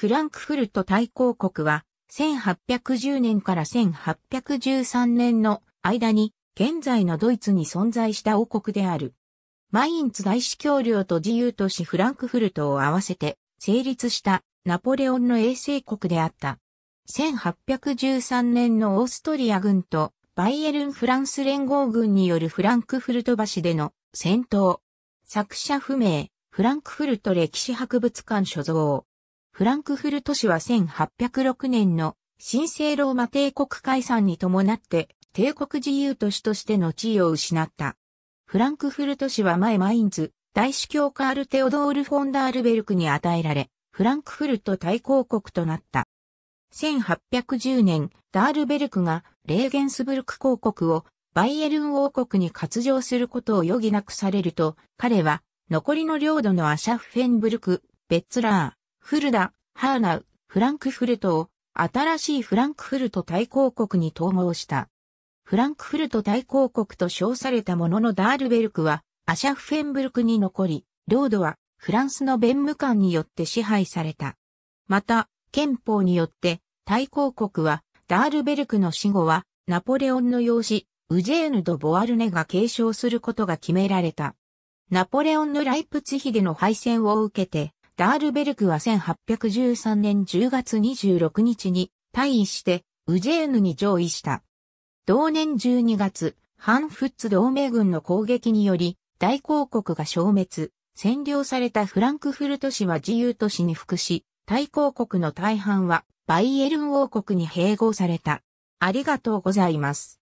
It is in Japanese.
フランクフルト大公国は、1810年から1813年の間に、現在のドイツに存在した王国である。マインツ大司教領と自由都市フランクフルトを合わせて成立したナポレオンの衛星国であった。1813年のオーストリア軍とバイエルン・フランス連合軍によるフランクフルト橋での戦闘。作者不明、フランクフルト歴史博物館所蔵。フランクフルト市は1806年の神聖ローマ帝国解散に伴って帝国自由都市としての地位を失った。フランクフルト市は前マインズ、大司教カール・テオドール・フォンダールベルクに与えられ、フランクフルト大公国となった。1810年、ダールベルクがレーゲンスブルク公国をバイエルン王国に割譲することを余儀なくされると、彼は残りの領土のアシャフ・フェンブルク、ベッツラー、フルダ、ハーナウ、フランクフルトを新しいフランクフルト大公国に統合した。フランクフルト大公国と称されたもののダールベルクはアシャフフェンブルクに残り、領土はフランスの弁務官によって支配された。また、憲法によって大公国はダールベルクの死後はナポレオンの養子、ウジェーヌ・ド・ボワルネが継承することが決められた。ナポレオンのライプツヒでの敗戦を受けて、ダールベルクは1813年10月26日に退位して、ウジェーヌに上位した。同年12月、ハンフッツ同盟軍の攻撃により、大公国が消滅、占領されたフランクフルト市は自由都市に服し、大公国の大半はバイエルン王国に併合された。ありがとうございます。